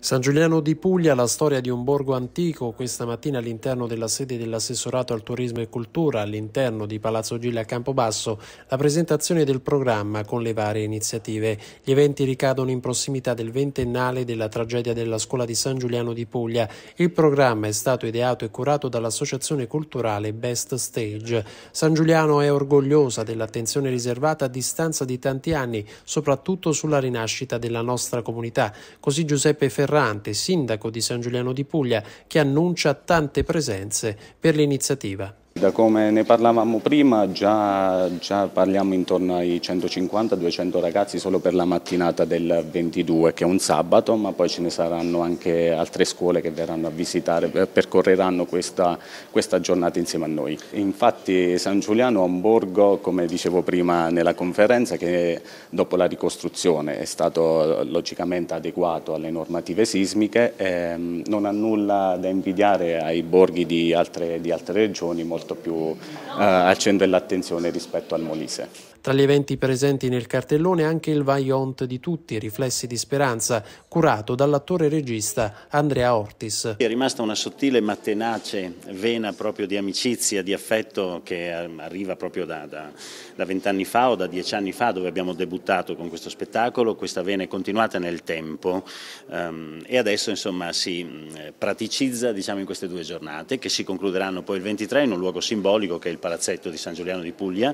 San Giuliano di Puglia, la storia di un borgo antico, questa mattina all'interno della sede dell'assessorato al turismo e cultura, all'interno di Palazzo Gilla a Campobasso, la presentazione del programma con le varie iniziative. Gli eventi ricadono in prossimità del ventennale della tragedia della scuola di San Giuliano di Puglia. Il programma è stato ideato e curato dall'associazione culturale Best Stage. San Giuliano è orgogliosa dell'attenzione riservata a distanza di tanti anni, soprattutto sulla rinascita della nostra comunità. Così Giuseppe Ferrari Ferrante, sindaco di San Giuliano di Puglia, che annuncia tante presenze per l'iniziativa. Da come ne parlavamo prima, già, già parliamo intorno ai 150-200 ragazzi solo per la mattinata del 22, che è un sabato, ma poi ce ne saranno anche altre scuole che verranno a visitare, eh, percorreranno questa, questa giornata insieme a noi. Infatti San Giuliano è un borgo, come dicevo prima nella conferenza, che dopo la ricostruzione è stato eh, logicamente adeguato alle normative sismiche, ehm, non ha nulla da invidiare ai borghi di altre, di altre regioni, molto più eh, al centro dell'attenzione rispetto al Molise. Tra gli eventi presenti nel cartellone anche il Vaillant di tutti, Riflessi di speranza, curato dall'attore regista Andrea Ortis. È rimasta una sottile ma tenace vena proprio di amicizia, di affetto che arriva proprio da vent'anni fa o da dieci anni fa dove abbiamo debuttato con questo spettacolo, questa vena è continuata nel tempo um, e adesso insomma si eh, praticizza diciamo, in queste due giornate che si concluderanno poi il 23 in un luogo simbolico che è il Palazzetto di San Giuliano di Puglia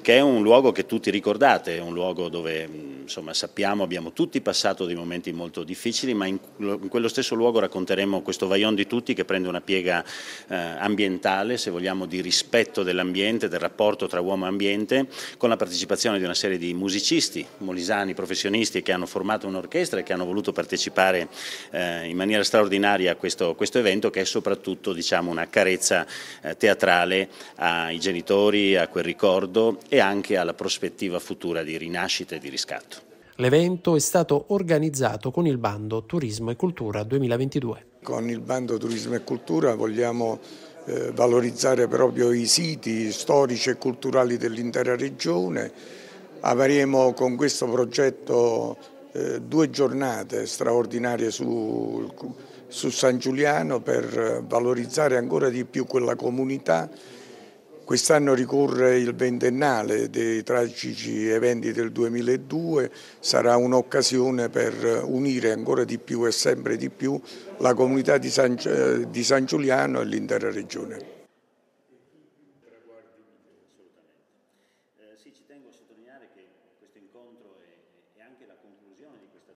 che è un luogo che tutti ricordate, è un luogo dove insomma, sappiamo, abbiamo tutti passato dei momenti molto difficili, ma in, in quello stesso luogo racconteremo questo vaion di tutti che prende una piega eh, ambientale, se vogliamo, di rispetto dell'ambiente, del rapporto tra uomo e ambiente, con la partecipazione di una serie di musicisti, molisani, professionisti che hanno formato un'orchestra e che hanno voluto partecipare eh, in maniera straordinaria a questo, questo, evento che è soprattutto diciamo, una carezza eh, teatrale ai genitori, a quel ricordo e anche alla prospettiva futura di rinascita e di riscatto. L'evento è stato organizzato con il bando Turismo e Cultura 2022. Con il bando Turismo e Cultura vogliamo eh, valorizzare proprio i siti storici e culturali dell'intera regione. Avremo con questo progetto eh, due giornate straordinarie su, su San Giuliano per valorizzare ancora di più quella comunità Quest'anno ricorre il ventennale dei tragici eventi del 2002, sarà un'occasione per unire ancora di più e sempre di più la comunità di San, eh, di San Giuliano e l'intera regione. Eh, sì, ci tengo a sottolineare che questo incontro è, anche la conclusione di questa